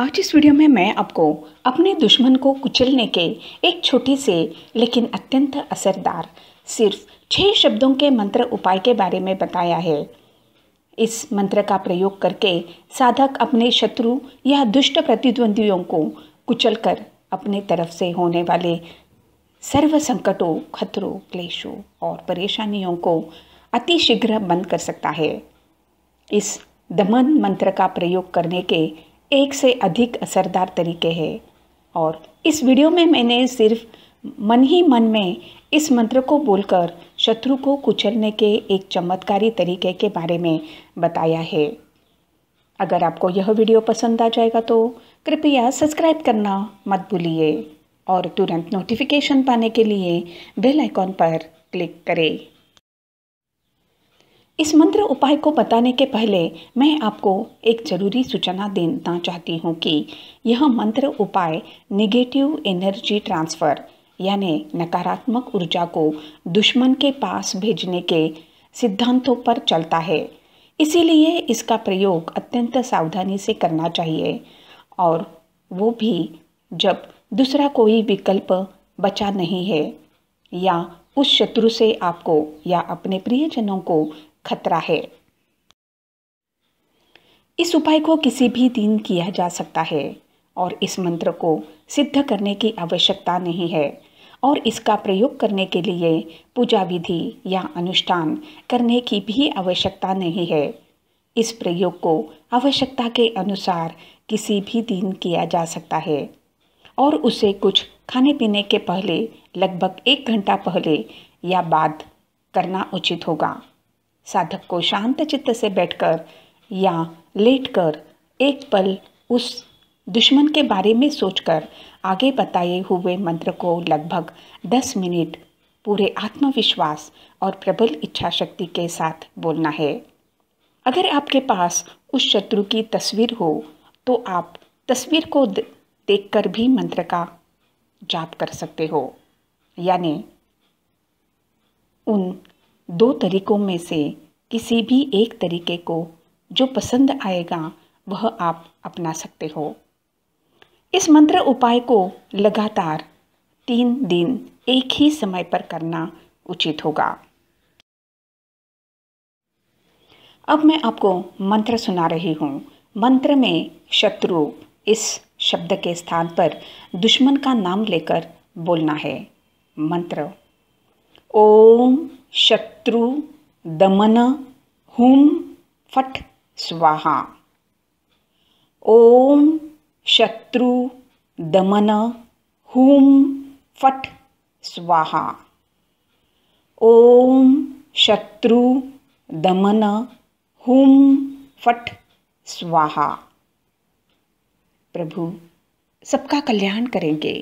आज इस वीडियो में मैं आपको अपने दुश्मन को कुचलने के एक छोटे से लेकिन अत्यंत असरदार सिर्फ छः शब्दों के मंत्र उपाय के बारे में बताया है इस मंत्र का प्रयोग करके साधक अपने शत्रु या दुष्ट प्रतिद्वंदियों को कुचल कर अपने तरफ से होने वाले सर्व संकटों खतरों क्लेशों और परेशानियों को अति शीघ्र बंद कर सकता है इस दमन मंत्र का प्रयोग करने के एक से अधिक असरदार तरीके हैं और इस वीडियो में मैंने सिर्फ मन ही मन में इस मंत्र को बोलकर शत्रु को कुचलने के एक चमत्कारी तरीके के बारे में बताया है अगर आपको यह वीडियो पसंद आ जाएगा तो कृपया सब्सक्राइब करना मत भूलिए और तुरंत नोटिफिकेशन पाने के लिए बेल आइकॉन पर क्लिक करें इस मंत्र उपाय को बताने के पहले मैं आपको एक जरूरी सूचना देना चाहती हूँ कि यह मंत्र उपाय नेगेटिव एनर्जी ट्रांसफ़र यानी नकारात्मक ऊर्जा को दुश्मन के पास भेजने के सिद्धांतों पर चलता है इसीलिए इसका प्रयोग अत्यंत सावधानी से करना चाहिए और वो भी जब दूसरा कोई विकल्प बचा नहीं है या उस शत्रु से आपको या अपने प्रियजनों को खतरा है इस उपाय को किसी भी दिन किया जा सकता है और इस मंत्र को सिद्ध करने की आवश्यकता नहीं है और इसका प्रयोग करने के लिए पूजा विधि या अनुष्ठान करने की भी आवश्यकता नहीं है इस प्रयोग को आवश्यकता के अनुसार किसी भी दिन किया जा सकता है और उसे कुछ खाने पीने के पहले लगभग एक घंटा पहले या बाद करना उचित होगा साधक को शांत चित्त से बैठकर या लेटकर एक पल उस दुश्मन के बारे में सोचकर आगे बताए हुए मंत्र को लगभग दस मिनट पूरे आत्मविश्वास और प्रबल इच्छा शक्ति के साथ बोलना है अगर आपके पास उस शत्रु की तस्वीर हो तो आप तस्वीर को देखकर भी मंत्र का जाप कर सकते हो यानी उन दो तरीकों में से किसी भी एक तरीके को जो पसंद आएगा वह आप अपना सकते हो इस मंत्र उपाय को लगातार तीन दिन एक ही समय पर करना उचित होगा अब मैं आपको मंत्र सुना रही हूँ मंत्र में शत्रु इस शब्द के स्थान पर दुश्मन का नाम लेकर बोलना है मंत्र ओम शत्रु शत्रु दमन हुम फट स्वाहा ओम शत्रु दमन हुम फट स्वाहा ओम शत्रु दमन हुम फट स्वाहा प्रभु सबका कल्याण करेंगे